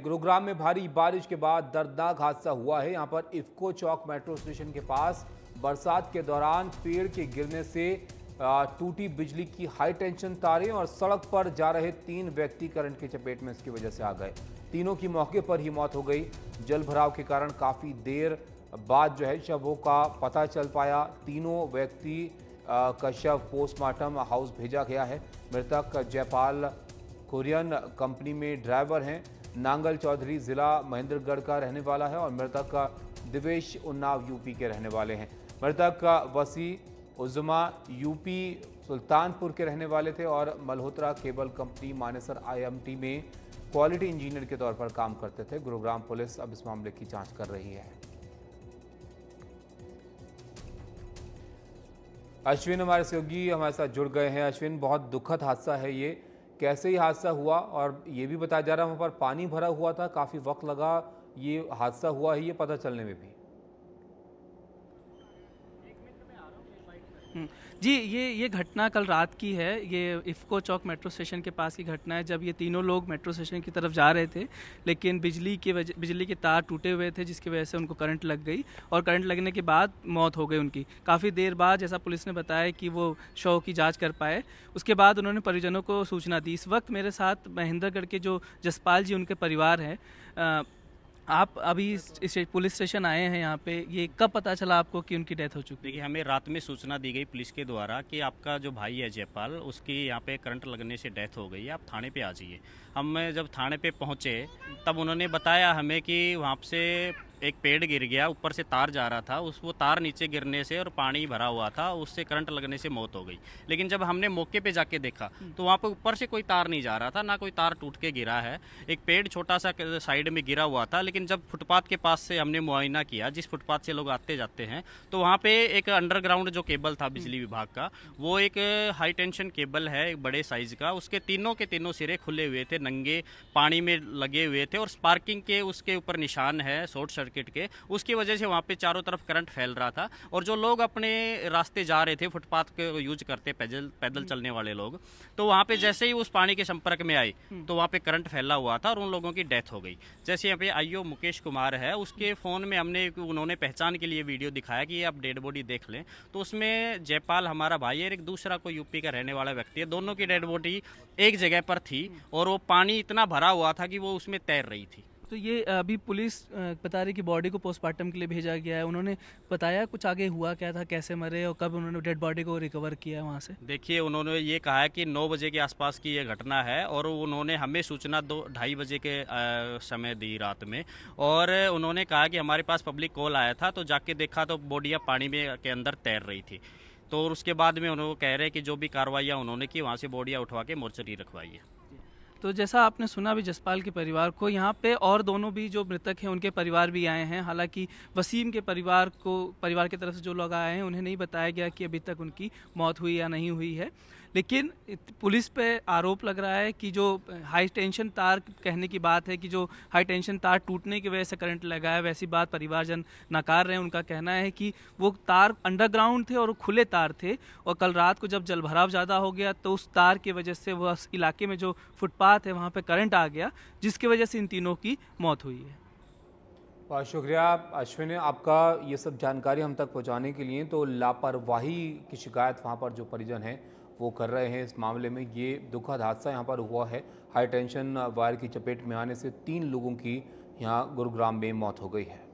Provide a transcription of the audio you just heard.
गुरुग्राम में भारी बारिश के बाद दर्दनाक हादसा हुआ है यहाँ पर इफको चौक मेट्रो स्टेशन के पास बरसात के दौरान पेड़ के गिरने से टूटी बिजली की हाई टेंशन तारें और सड़क पर जा रहे तीन व्यक्ति करंट की चपेट में इसकी वजह से आ गए तीनों की मौके पर ही मौत हो गई जल भराव के कारण काफ़ी देर बाद जो है शवों का पता चल पाया तीनों व्यक्ति का शव पोस्टमार्टम हाउस भेजा गया है मृतक जयपाल कुरियन कंपनी में ड्राइवर हैं नांगल चौधरी जिला महेंद्रगढ़ का रहने वाला है और मृतक दिवेश उन्नाव यूपी के रहने वाले हैं मृतक वसी उजमा यूपी सुल्तानपुर के रहने वाले थे और Malhotra cable company Manesar IMT में क्वालिटी इंजीनियर के तौर पर काम करते थे गुरुग्राम पुलिस अब इस मामले की जांच कर रही है अश्विन हमारे सहयोगी हमारे साथ जुड़ गए हैं अश्विन बहुत दुखद हादसा है ये कैसे ये हादसा हुआ और ये भी बताया जा रहा है वहाँ पर पानी भरा हुआ था काफ़ी वक्त लगा ये हादसा हुआ है ये पता चलने में भी हम्म। जी ये ये घटना कल रात की है ये इफ़को चौक मेट्रो स्टेशन के पास की घटना है जब ये तीनों लोग मेट्रो स्टेशन की तरफ जा रहे थे लेकिन बिजली के वजह बिजली के तार टूटे हुए थे जिसकी वजह से उनको करंट लग गई और करंट लगने के बाद मौत हो गई उनकी काफ़ी देर बाद जैसा पुलिस ने बताया कि वो शव की जाँच कर पाए उसके बाद उन्होंने परिजनों को सूचना दी इस वक्त मेरे साथ महेंद्रगढ़ के जो जसपाल जी उनके परिवार हैं आप अभी पुलिस स्टेशन आए हैं यहाँ पे ये कब पता चला आपको कि उनकी डेथ हो चुकी देखिए हमें रात में सूचना दी गई पुलिस के द्वारा कि आपका जो भाई है जयपाल उसकी यहाँ पे करंट लगने से डेथ हो गई आप थाने पे आ जाइए हम जब थाने पे पहुँचे तब उन्होंने बताया हमें कि वहाँ से एक पेड़ गिर गया ऊपर से तार जा रहा था उस वो तार नीचे गिरने से और पानी भरा हुआ था उससे करंट लगने से मौत हो गई लेकिन जब हमने मौके पे जाके देखा हम्म। तो वहाँ पे ऊपर से कोई तार नहीं जा रहा था ना कोई तार टूट के गिरा है एक पेड़ छोटा सा साइड में गिरा हुआ था लेकिन जब फुटपाथ के पास से हमने मुआयना किया जिस फुटपाथ से लोग आते जाते हैं तो वहाँ पे एक अंडरग्राउंड जो केबल था बिजली हम्म। विभाग का वो एक हाई टेंशन केबल है एक बड़े साइज का उसके तीनों के तीनों सिरे खुले हुए थे नंगे पानी में लगे हुए थे और स्पार्किंग के उसके ऊपर निशान है शॉर्ट सर्किट सर्किट के उसकी वजह से वहाँ पे चारों तरफ करंट फैल रहा था और जो लोग अपने रास्ते जा रहे थे फुटपाथ को यूज करते पैदल पैदल चलने वाले लोग तो वहाँ पे जैसे ही उस पानी के संपर्क में आए हम्म। तो वहाँ पे करंट फैला हुआ था और उन लोगों की डेथ हो गई जैसे यहाँ पे आईओ मुकेश कुमार है उसके फ़ोन में हमने उन्होंने पहचान के लिए वीडियो दिखाया कि आप डेड बॉडी देख लें तो उसमें जयपाल हमारा भाई और एक दूसरा कोई यूपी का रहने वाला व्यक्ति है दोनों की डेड बॉडी एक जगह पर थी हम्म। और वो पानी इतना भरा हुआ था कि वो उसमें तैर रही थी तो ये अभी पुलिस बता रही कि बॉडी को पोस्टमार्टम के लिए भेजा गया है उन्होंने बताया कुछ आगे हुआ क्या था कैसे मरे और कब उन्होंने डेड बॉडी को रिकवर किया है वहाँ से देखिए उन्होंने ये कहा है कि नौ बजे के आसपास की ये घटना है और उन्होंने हमें सूचना दो ढाई बजे के समय दी रात में और उन्होंने कहा कि हमारे पास पब्लिक कॉल आया था तो जाके देखा तो बॉडियाँ पानी में के अंदर तैर रही थी तो उसके बाद में उन्होंने कह रहे हैं कि जो भी कार्रवाइयाँ उन्होंने की वहाँ से बॉडियाँ उठवा के मोर्चरी रखवाई है तो जैसा आपने सुना भी जसपाल के परिवार को यहाँ पे और दोनों भी जो मृतक हैं उनके परिवार भी आए हैं हालांकि वसीम के परिवार को परिवार की तरफ से जो लोग आए हैं उन्हें नहीं बताया गया कि अभी तक उनकी मौत हुई या नहीं हुई है लेकिन पुलिस पे आरोप लग रहा है कि जो हाई टेंशन तार कहने की बात है कि जो हाई टेंशन तार टूटने की वजह से करंट लगा है वैसी बात परिवारजन नकार रहे हैं उनका कहना है कि वो तार अंडरग्राउंड थे और खुले तार थे और कल रात को जब जलभराव ज़्यादा हो गया तो उस तार की वजह से वह इलाके में जो फुटपाथ है वहाँ पर करंट आ गया जिसकी वजह से इन तीनों की मौत हुई है बहुत शुक्रिया अश्विन आपका ये सब जानकारी हम तक पहुंचाने के लिए तो लापरवाही की शिकायत वहाँ पर जो परिजन हैं वो कर रहे हैं इस मामले में ये दुखद हादसा यहाँ पर हुआ है हाई टेंशन वायर की चपेट में आने से तीन लोगों की यहाँ गुरुग्राम में मौत हो गई है